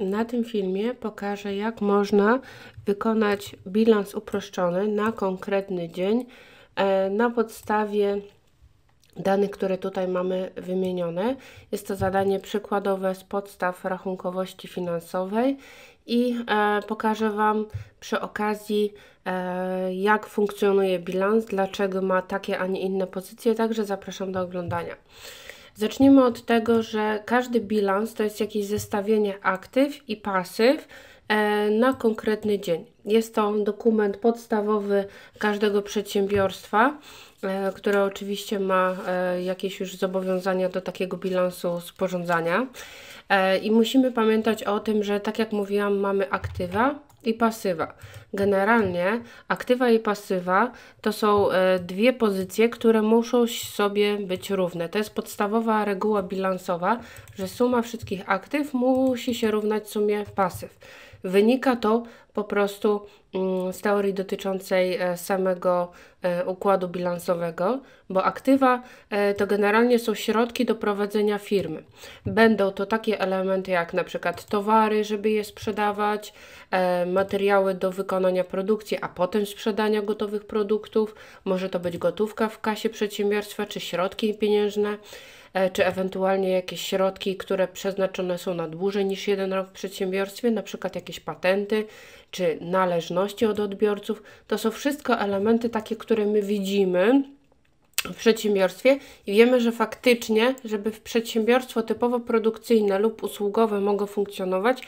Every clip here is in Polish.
Na tym filmie pokażę, jak można wykonać bilans uproszczony na konkretny dzień e, na podstawie danych, które tutaj mamy wymienione. Jest to zadanie przykładowe z podstaw rachunkowości finansowej i e, pokażę Wam przy okazji, e, jak funkcjonuje bilans, dlaczego ma takie, a nie inne pozycje, także zapraszam do oglądania. Zaczniemy od tego, że każdy bilans to jest jakieś zestawienie aktyw i pasyw e, na konkretny dzień. Jest to dokument podstawowy każdego przedsiębiorstwa, e, które oczywiście ma e, jakieś już zobowiązania do takiego bilansu sporządzania. I musimy pamiętać o tym, że tak jak mówiłam, mamy aktywa, i pasywa. Generalnie aktywa i pasywa to są e, dwie pozycje, które muszą sobie być równe. To jest podstawowa reguła bilansowa, że suma wszystkich aktyw musi się równać sumie pasyw. Wynika to po prostu mm, z teorii dotyczącej e, samego e, układu bilansowego, bo aktywa e, to generalnie są środki do prowadzenia firmy. Będą to takie elementy jak na przykład towary, żeby je sprzedawać, materiały do wykonania produkcji, a potem sprzedania gotowych produktów, może to być gotówka w kasie przedsiębiorstwa czy środki pieniężne. E, czy ewentualnie jakieś środki, które przeznaczone są na dłużej niż jeden rok w przedsiębiorstwie, na przykład jakieś patenty czy należności od odbiorców. To są wszystko elementy takie, które my widzimy w przedsiębiorstwie i wiemy, że faktycznie, żeby w przedsiębiorstwo typowo produkcyjne lub usługowe mogło funkcjonować,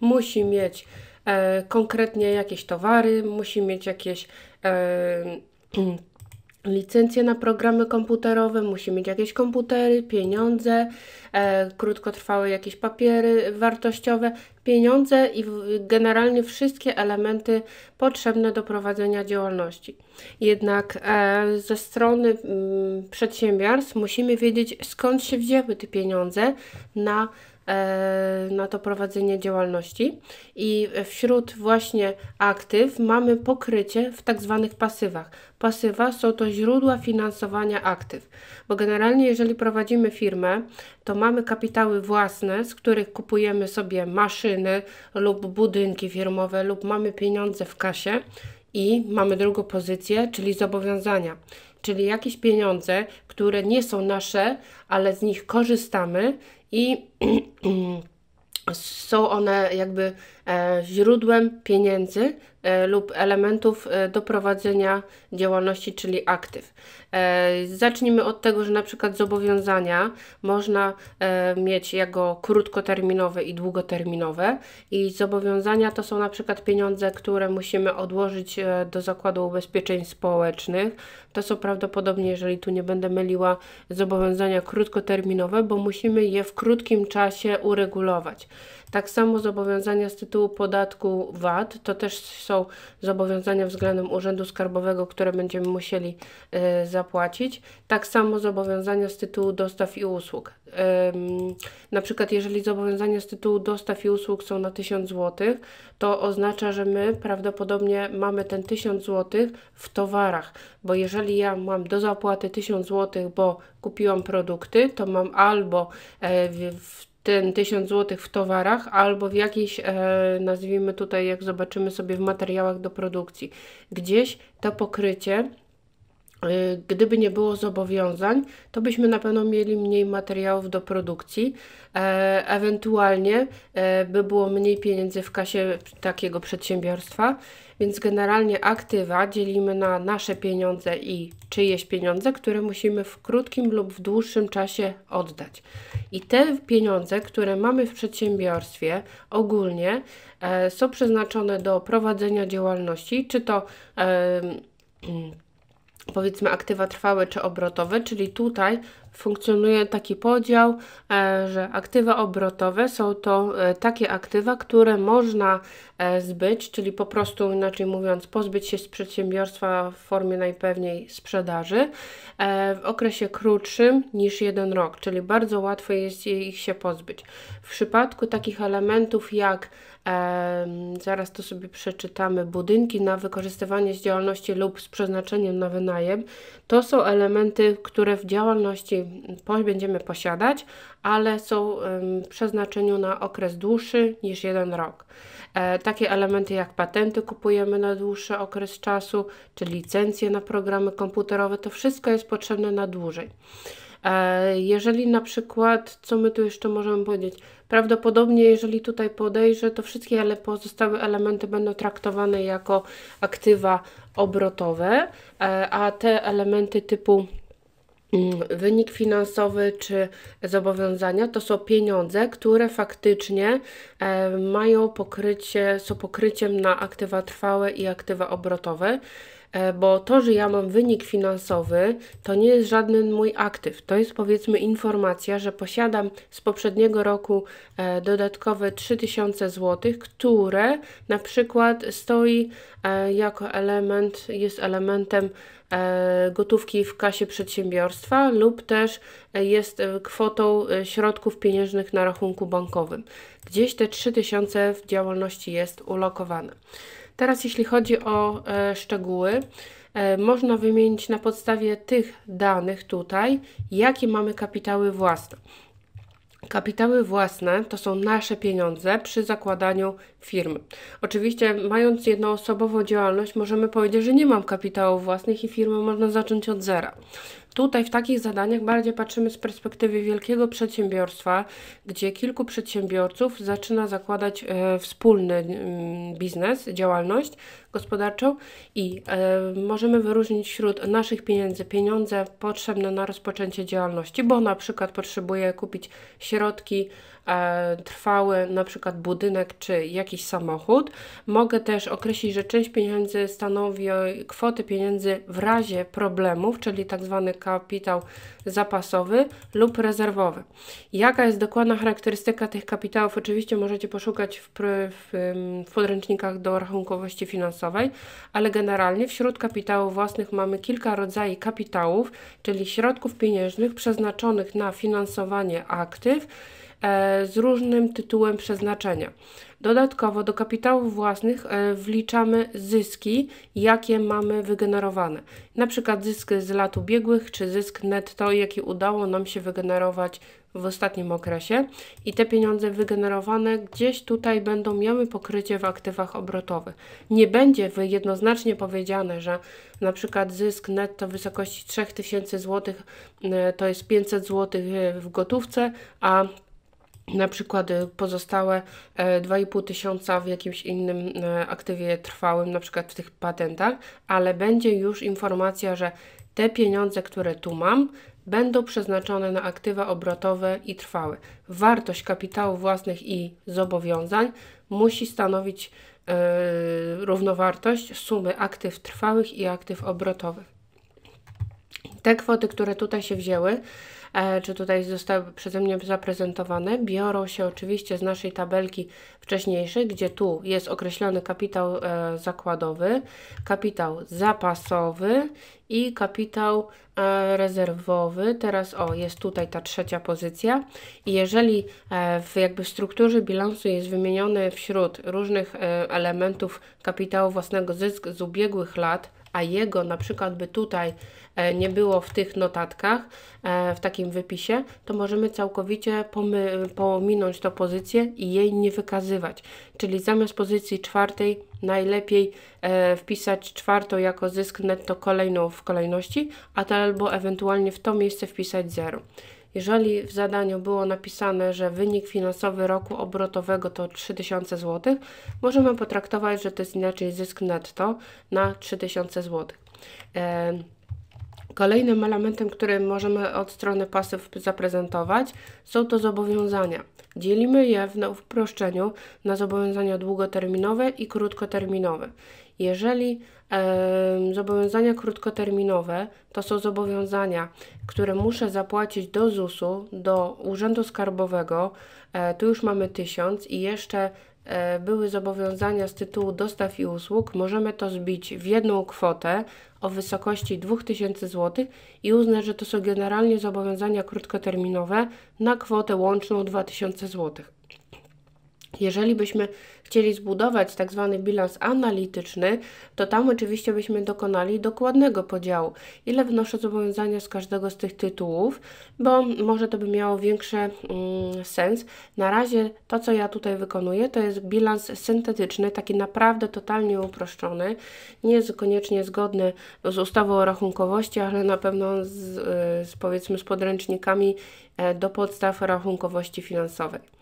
musi mieć e, konkretnie jakieś towary, musi mieć jakieś e, licencje na programy komputerowe, musi mieć jakieś komputery, pieniądze, e, krótkotrwałe jakieś papiery wartościowe, pieniądze i generalnie wszystkie elementy potrzebne do prowadzenia działalności. Jednak e, ze strony m, mm, przedsiębiorstw musimy wiedzieć, skąd się wzięły te pieniądze na E, na to prowadzenie działalności. I wśród właśnie aktyw mamy pokrycie w tak zwanych pasywach. Pasywa są to źródła finansowania aktyw, bo generalnie jeżeli prowadzimy firmę, to mamy kapitały własne, z których kupujemy sobie maszyny lub budynki firmowe lub mamy pieniądze w kasie i mamy drugą pozycję, czyli zobowiązania, czyli jakieś pieniądze, które nie są nasze, ale z nich korzystamy i są one jakby E, źródłem pieniędzy e, lub elementów e, do prowadzenia działalności, czyli aktyw. Zacznijmy od tego, że na przykład zobowiązania można mieć jako krótkoterminowe i długoterminowe i zobowiązania to są na przykład pieniądze, które musimy odłożyć do Zakładu Ubezpieczeń Społecznych. To są prawdopodobnie, jeżeli tu nie będę myliła, zobowiązania krótkoterminowe, bo musimy je w krótkim czasie uregulować. Tak samo zobowiązania z tytułu podatku VAT to też są zobowiązania względem Urzędu Skarbowego, które będziemy musieli y, zapłacić. Tak samo zobowiązania z tytułu dostaw i usług. Ym, na przykład, jeżeli zobowiązania z tytułu dostaw i usług są na 1000 zł, to oznacza, że my prawdopodobnie mamy ten 1000 zł w towarach, bo jeżeli ja mam do zapłaty 1000 zł, bo kupiłam produkty, to mam albo e, w, w ten 1000 zł w towarach albo w jakiejś, e, nazwijmy tutaj, jak zobaczymy sobie w materiałach do produkcji. Gdzieś to pokrycie Y, gdyby nie było zobowiązań, to byśmy na pewno mieli mniej materiałów do produkcji, e, ewentualnie e, by było mniej pieniędzy w kasie takiego przedsiębiorstwa, więc generalnie aktywa dzielimy na nasze pieniądze i czyjeś pieniądze, które musimy w krótkim lub w dłuższym czasie oddać. I te pieniądze, które mamy w przedsiębiorstwie ogólnie, e, są przeznaczone do prowadzenia działalności, czy to powiedzmy aktywa trwałe czy obrotowe, czyli tutaj funkcjonuje taki podział, e, że aktywa obrotowe są to e, takie aktywa, które można E, zbyć, czyli po prostu inaczej mówiąc, pozbyć się z przedsiębiorstwa w formie najpewniej sprzedaży e, w okresie krótszym niż jeden rok, czyli bardzo łatwo jest ich się pozbyć. W przypadku takich elementów jak e, zaraz to sobie przeczytamy, budynki na wykorzystywanie z działalności lub z przeznaczeniem na wynajem, to są elementy, które w działalności będziemy posiadać, ale są w przeznaczeniu na okres dłuższy niż jeden rok. E, takie elementy jak patenty kupujemy na dłuższy okres czasu, czy licencje na programy komputerowe, to wszystko jest potrzebne na dłużej. E, jeżeli na przykład, co my tu jeszcze możemy powiedzieć, prawdopodobnie jeżeli tutaj podejrzę, to wszystkie ele pozostałe elementy będą traktowane jako aktywa obrotowe, e, a te elementy typu Mm, wynik finansowy czy zobowiązania to są pieniądze, które faktycznie e, mają pokrycie, są pokryciem na aktywa trwałe i aktywa obrotowe. E, bo to, że ja mam wynik finansowy, to nie jest żaden mój aktyw. To jest powiedzmy informacja, że posiadam z poprzedniego roku e, dodatkowe 3000 zł, które na przykład stoi e, jako element, jest elementem gotówki w kasie przedsiębiorstwa lub też jest kwotą środków pieniężnych na rachunku bankowym. Gdzieś te 3000 w działalności jest ulokowane. Teraz jeśli chodzi o e, szczegóły, e, można wymienić na podstawie tych danych tutaj, jakie mamy kapitały własne. Kapitały własne to są nasze pieniądze przy zakładaniu firmy. Oczywiście, mając jednoosobową działalność, możemy powiedzieć, że nie mam kapitałów własnych i firmę można zacząć od zera. Tutaj w takich zadaniach bardziej patrzymy z perspektywy wielkiego przedsiębiorstwa, gdzie kilku przedsiębiorców zaczyna zakładać e, wspólny biznes, działalność gospodarczą i e, możemy wyróżnić wśród naszych pieniędzy pieniądze potrzebne na rozpoczęcie działalności, bo na przykład potrzebuje kupić środki E, trwały na przykład budynek czy jakiś samochód. Mogę też określić, że część pieniędzy stanowi kwoty pieniędzy w razie problemów, czyli tak zwany kapitał zapasowy lub rezerwowy. Jaka jest dokładna charakterystyka tych kapitałów? Oczywiście możecie poszukać w, w, w podręcznikach do rachunkowości finansowej, ale generalnie wśród kapitałów własnych mamy kilka rodzajów kapitałów, czyli środków pieniężnych przeznaczonych na finansowanie aktyw, E, z różnym tytułem przeznaczenia. Dodatkowo do kapitałów własnych e, wliczamy zyski, jakie mamy wygenerowane. Na przykład zysk z lat ubiegłych, czy zysk netto, jaki udało nam się wygenerować w ostatnim okresie. I te pieniądze wygenerowane gdzieś tutaj będą miały pokrycie w aktywach obrotowych. Nie będzie jednoznacznie powiedziane, że na przykład zysk netto w wysokości 3000 zł e, to jest 500 zł w gotówce, a na przykład pozostałe 2,5 e, tysiąca w jakimś innym e, aktywie trwałym, na przykład w tych patentach, ale będzie już informacja, że te pieniądze, które tu mam, będą przeznaczone na aktywa obrotowe i trwałe. Wartość kapitału własnych i zobowiązań musi stanowić yy, równowartość sumy aktyw trwałych i aktyw obrotowych. Te kwoty, które tutaj się wzięły, e, czy tutaj zostały przeze mnie zaprezentowane, biorą się oczywiście z naszej tabelki wcześniejszej, gdzie tu jest określony kapitał e, zakładowy, kapitał zapasowy i kapitał e, rezerwowy. Teraz o, jest tutaj ta trzecia pozycja. I jeżeli w jakby strukturze bilansu jest wymieniony wśród różnych elementów kapitału własnego zysk z ubiegłych lat, a jego na przykład by tutaj e, nie było w tych notatkach, e, w takim wypisie, to możemy całkowicie pominąć tę pozycję i jej nie wykazywać. Czyli zamiast pozycji czwartej najlepiej e, wpisać czwartą jako zysk netto kolejną w kolejności, a to albo ewentualnie w to miejsce wpisać 0. Jeżeli w zadaniu było napisane, że wynik finansowy roku obrotowego to 3000 zł, możemy potraktować, że to jest inaczej zysk netto na 3000 zł. E, kolejnym elementem, który możemy od strony pasyw zaprezentować, są to zobowiązania. Dzielimy je w uproszczeniu na zobowiązania długoterminowe i krótkoterminowe. Jeżeli e, zobowiązania krótkoterminowe to są zobowiązania, które muszę zapłacić do ZUS-u, do Urzędu Skarbowego, e, tu już mamy 1000 i jeszcze e, były zobowiązania z tytułu dostaw i usług, możemy to zbić w jedną kwotę o wysokości 2000 zł i uznać, że to są generalnie zobowiązania krótkoterminowe na kwotę łączną 2000 zł. Jeżeli byśmy chcieli zbudować tak zwany bilans analityczny, to tam oczywiście byśmy dokonali dokładnego podziału, ile wnoszę zobowiązania z każdego z tych tytułów, bo może to by miało większy mm, sens. Na razie to, co ja tutaj wykonuję, to jest bilans syntetyczny, taki naprawdę totalnie uproszczony, nie jest koniecznie zgodny z ustawą o rachunkowości, ale na pewno z, y, z powiedzmy z podręcznikami e, do podstaw rachunkowości finansowej.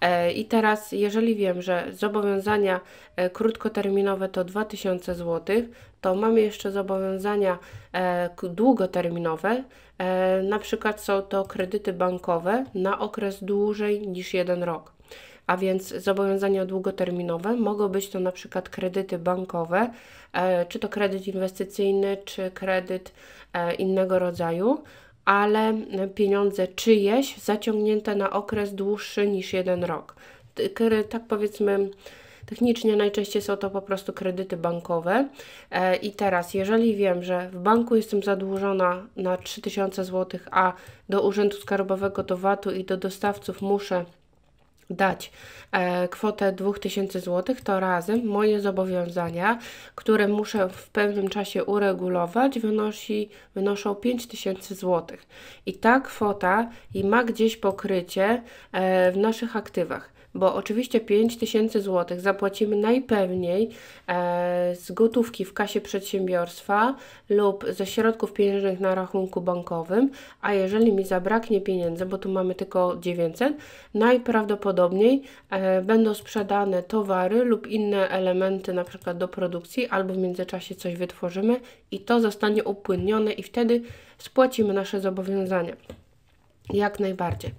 E, I teraz, jeżeli wiem, że zobowiązania e, krótkoterminowe to 2000 zł, to mamy jeszcze zobowiązania e, długoterminowe, na przykład są to kredyty bankowe na okres dłużej niż jeden rok. A więc zobowiązania długoterminowe mogą być to na przykład kredyty bankowe, czy to kredyt inwestycyjny, czy kredyt innego rodzaju ale pieniądze czyjeś zaciągnięte na okres dłuższy niż jeden rok. Tak powiedzmy, Technicznie najczęściej są to po prostu kredyty bankowe. E, I teraz, jeżeli wiem, że w banku jestem zadłużona na 3000 zł, a do Urzędu Skarbowego, do VAT-u i do dostawców muszę dać e, kwotę 2000 zł, to razem moje zobowiązania, które muszę w pewnym czasie uregulować, wynosi, wynoszą 5000 zł. I ta kwota i ma gdzieś pokrycie e, w naszych aktywach bo oczywiście 5000 zł zapłacimy najpewniej e, z gotówki w kasie przedsiębiorstwa lub ze środków pieniężnych na rachunku bankowym, a jeżeli mi zabraknie pieniędzy, bo tu mamy tylko 900, najprawdopodobniej e, będą sprzedane towary lub inne elementy na przykład do produkcji albo w międzyczasie coś wytworzymy i to zostanie upłynnione i wtedy spłacimy nasze zobowiązania. Jak najbardziej.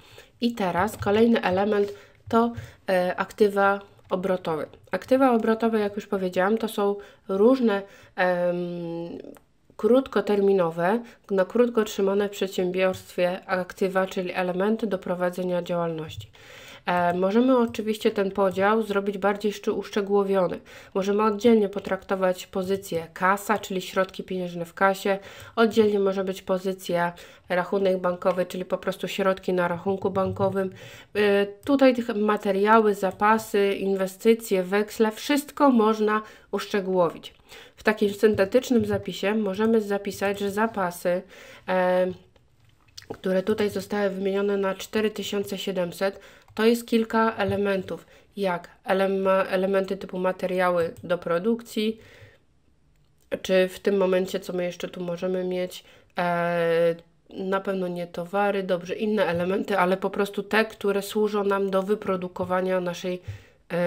I teraz kolejny element to e, aktywa obrotowe. Aktywa obrotowe, jak już powiedziałam, to są różne krótkoterminowe, na krótko trzymane w przedsiębiorstwie aktywa, czyli elementy do prowadzenia działalności. E, możemy oczywiście ten podział zrobić bardziej uszczegółowiony. Możemy oddzielnie potraktować pozycję kasa, czyli środki pieniężne w kasie, oddzielnie może być pozycja rachunek bankowy, czyli po prostu środki na rachunku bankowym. E, tutaj materiały, zapasy, inwestycje, weksle, wszystko można uszczegółowić. W takim syntetycznym zapisie możemy zapisać, że zapasy, e, które tutaj zostały wymienione na 4700, to jest kilka elementów, jak elementy typu materiały do produkcji, czy w tym momencie, co my jeszcze tu możemy mieć, e, na pewno nie towary, dobrze, inne elementy, ale po prostu te, które służą nam do wyprodukowania naszej e,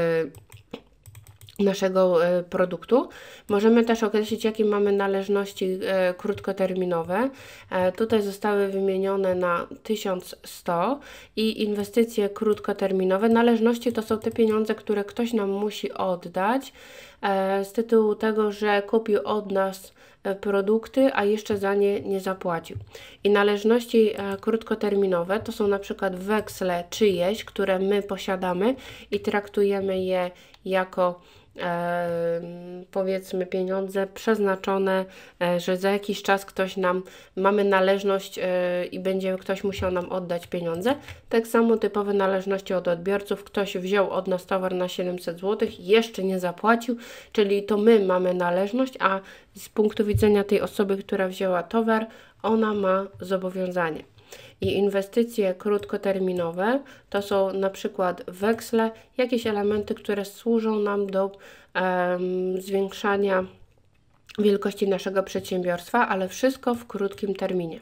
naszego e, produktu. Możemy też określić, jakie mamy należności e, krótkoterminowe. E, tutaj zostały wymienione na 1100 i inwestycje krótkoterminowe. Należności to są te pieniądze, które ktoś nam musi oddać z tytułu tego, że kupił od nas produkty, a jeszcze za nie nie zapłacił. I należności krótkoterminowe to są na przykład weksle czyjeś, które my posiadamy i traktujemy je jako powiedzmy pieniądze przeznaczone, e, że za jakiś czas ktoś nam, mamy należność e, i będzie ktoś musiał nam oddać pieniądze. Tak samo typowe należności od odbiorców. Ktoś wziął od nas towar na 700 zł, jeszcze nie zapłacił, czyli to my mamy należność, a z punktu widzenia tej osoby, która wzięła towar, ona ma zobowiązanie. I inwestycje krótkoterminowe to są na przykład weksle, jakieś elementy, które służą nam do um, zwiększania wielkości naszego przedsiębiorstwa, ale wszystko w krótkim terminie.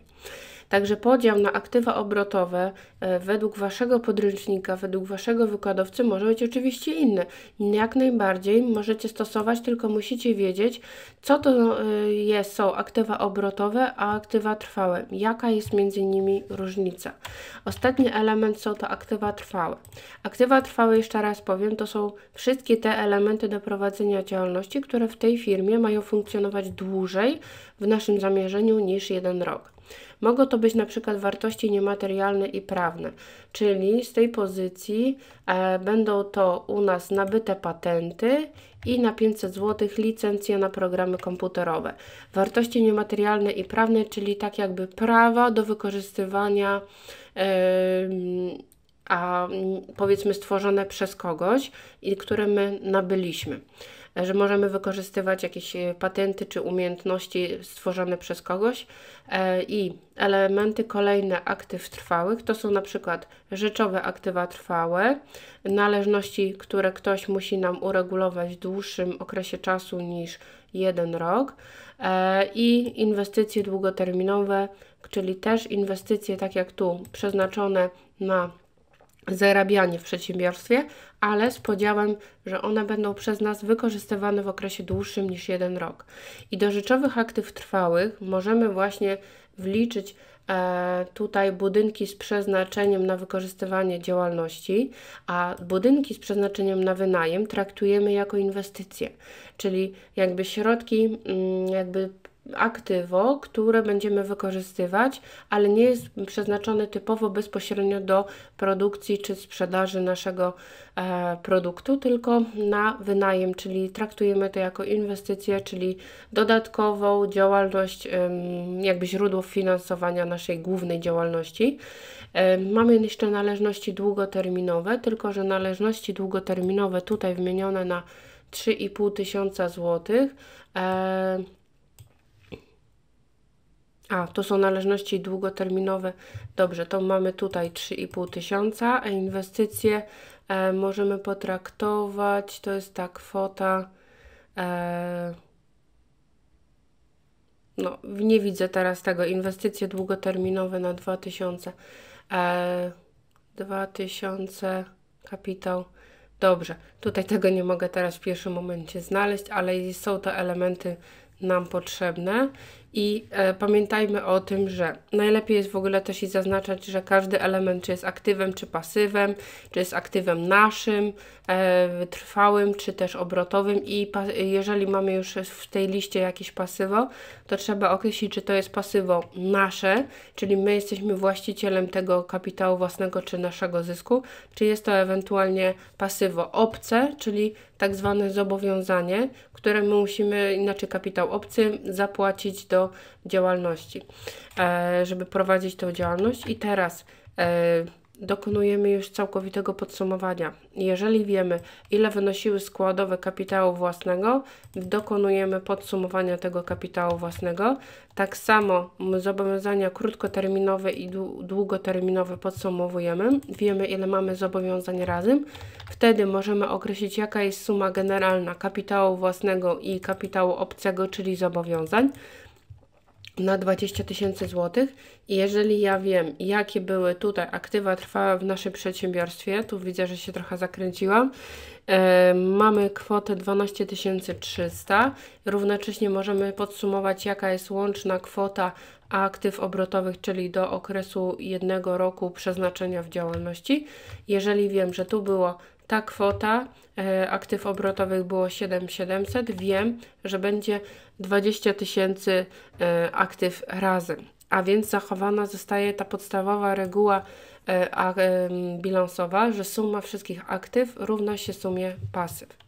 Także podział na aktywa obrotowe e, według Waszego podręcznika, według Waszego wykładowcy może być oczywiście inny. Jak najbardziej możecie stosować, tylko musicie wiedzieć, co to e, jest, są aktywa obrotowe, a aktywa trwałe. Jaka jest między nimi różnica. Ostatni element są to aktywa trwałe. Aktywa trwałe, jeszcze raz powiem, to są wszystkie te elementy do prowadzenia działalności, które w tej firmie mają funkcjonować dłużej w naszym zamierzeniu niż jeden rok. Mogą to być na przykład wartości niematerialne i prawne, czyli z tej pozycji e, będą to u nas nabyte patenty i na 500 zł licencje na programy komputerowe. Wartości niematerialne i prawne, czyli tak jakby prawa do wykorzystywania e, a powiedzmy stworzone przez kogoś i które my nabyliśmy że możemy wykorzystywać jakieś e, patenty czy umiejętności stworzone przez kogoś. E, I elementy kolejne aktyw trwałych to są na przykład rzeczowe aktywa trwałe, należności, które ktoś musi nam uregulować w dłuższym okresie czasu niż jeden rok e, i inwestycje długoterminowe, czyli też inwestycje, tak jak tu, przeznaczone na zarabianie w przedsiębiorstwie, ale z podziałem, że one będą przez nas wykorzystywane w okresie dłuższym niż jeden rok. I do rzeczowych aktyw trwałych możemy właśnie wliczyć e, tutaj budynki z przeznaczeniem na wykorzystywanie działalności, a budynki z przeznaczeniem na wynajem traktujemy jako inwestycje, czyli jakby środki, mm, jakby aktywo, które będziemy wykorzystywać, ale nie jest przeznaczone typowo bezpośrednio do produkcji czy sprzedaży naszego e, produktu, tylko na wynajem, czyli traktujemy to jako inwestycję, czyli dodatkową działalność, e, jakby źródło finansowania naszej głównej działalności. E, mamy jeszcze należności długoterminowe, tylko że należności długoterminowe tutaj wymienione na 3,5 tysiąca złotych e, a, to są należności długoterminowe. Dobrze, to mamy tutaj 3,5 tysiąca, a e, inwestycje e, możemy potraktować, to jest ta kwota... E, no, nie widzę teraz tego. Inwestycje długoterminowe na 2000. E, 2000 kapitał. Dobrze, tutaj tego nie mogę teraz w pierwszym momencie znaleźć, ale są to elementy nam potrzebne. I e, pamiętajmy o tym, że najlepiej jest w ogóle też i zaznaczać, że każdy element, czy jest aktywem, czy pasywem, czy jest aktywem naszym, e, trwałym, czy też obrotowym. I jeżeli mamy już w tej liście jakieś pasywo, to trzeba określić, czy to jest pasywo nasze, czyli my jesteśmy właścicielem tego kapitału własnego, czy naszego zysku, czy jest to ewentualnie pasywo obce, czyli tak zwane zobowiązanie, które my musimy, inaczej kapitał obcy, zapłacić do działalności, e, żeby prowadzić tą działalność. I teraz e, dokonujemy już całkowitego podsumowania. Jeżeli wiemy, ile wynosiły składowe kapitału własnego, dokonujemy podsumowania tego kapitału własnego. Tak samo zobowiązania krótkoterminowe i długoterminowe podsumowujemy. Wiemy, ile mamy zobowiązań razem. Wtedy możemy określić, jaka jest suma generalna kapitału własnego i kapitału obcego, czyli zobowiązań na 20 tysięcy złotych. I jeżeli ja wiem, jakie były tutaj aktywa trwałe w naszym przedsiębiorstwie, tu widzę, że się trochę zakręciłam, e, mamy kwotę 12 300. Równocześnie możemy podsumować, jaka jest łączna kwota aktyw obrotowych, czyli do okresu jednego roku przeznaczenia w działalności. Jeżeli wiem, że tu było ta kwota e, aktyw obrotowych było 7700. Wiem, że będzie 20 tysięcy e, aktyw razem, a więc zachowana zostaje ta podstawowa reguła e, a, e, bilansowa, że suma wszystkich aktyw równa się sumie pasyw.